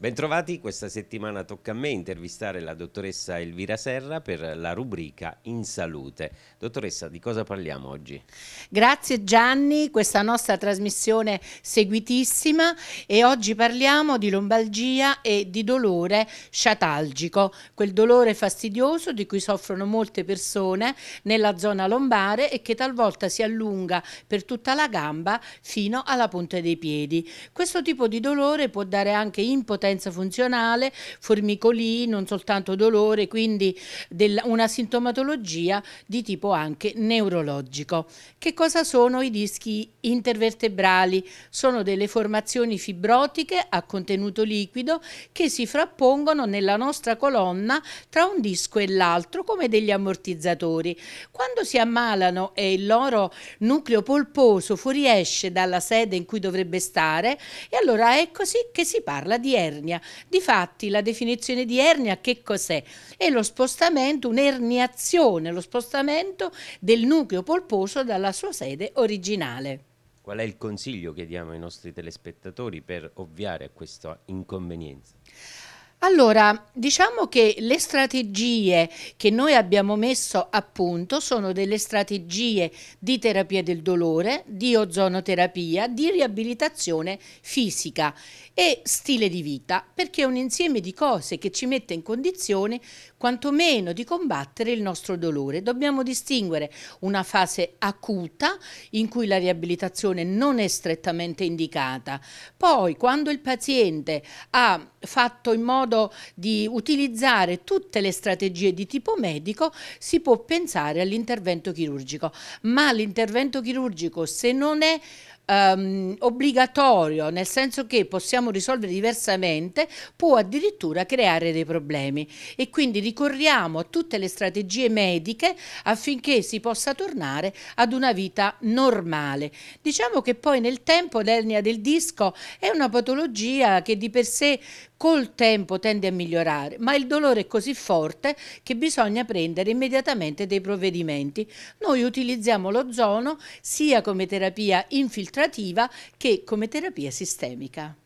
Bentrovati, questa settimana tocca a me intervistare la dottoressa Elvira Serra per la rubrica In Salute. Dottoressa, di cosa parliamo oggi? Grazie Gianni, questa nostra trasmissione seguitissima e oggi parliamo di lombalgia e di dolore sciatalgico, quel dolore fastidioso di cui soffrono molte persone nella zona lombare e che talvolta si allunga per tutta la gamba fino alla punta dei piedi. Questo tipo di dolore può dare anche impotenza potenza funzionale, formicoli, non soltanto dolore, quindi una sintomatologia di tipo anche neurologico. Che cosa sono i dischi intervertebrali? Sono delle formazioni fibrotiche a contenuto liquido che si frappongono nella nostra colonna tra un disco e l'altro come degli ammortizzatori. Quando si ammalano e il loro nucleo polposo fuoriesce dalla sede in cui dovrebbe stare e allora eccosi che si parla di R ernia. Difatti la definizione di ernia che cos'è? È lo spostamento, un'erniazione, lo spostamento del nucleo polposo dalla sua sede originale. Qual è il consiglio che diamo ai nostri telespettatori per ovviare a questa inconvenienza? Allora, diciamo che le strategie che noi abbiamo messo a punto sono delle strategie di terapia del dolore, di ozonoterapia, di riabilitazione fisica e stile di vita, perché è un insieme di cose che ci mette in condizione quantomeno di combattere il nostro dolore. Dobbiamo distinguere una fase acuta in cui la riabilitazione non è strettamente indicata. Poi, quando il paziente ha fatto in modo modo di utilizzare tutte le strategie di tipo medico si può pensare all'intervento chirurgico, ma l'intervento chirurgico se non è Um, obbligatorio, nel senso che possiamo risolvere diversamente, può addirittura creare dei problemi e quindi ricorriamo a tutte le strategie mediche affinché si possa tornare ad una vita normale. Diciamo che poi nel tempo l'ernia del disco è una patologia che di per sé col tempo tende a migliorare, ma il dolore è così forte che bisogna prendere immediatamente dei provvedimenti. Noi utilizziamo l'ozono sia come terapia infiltrativa che come terapia sistemica.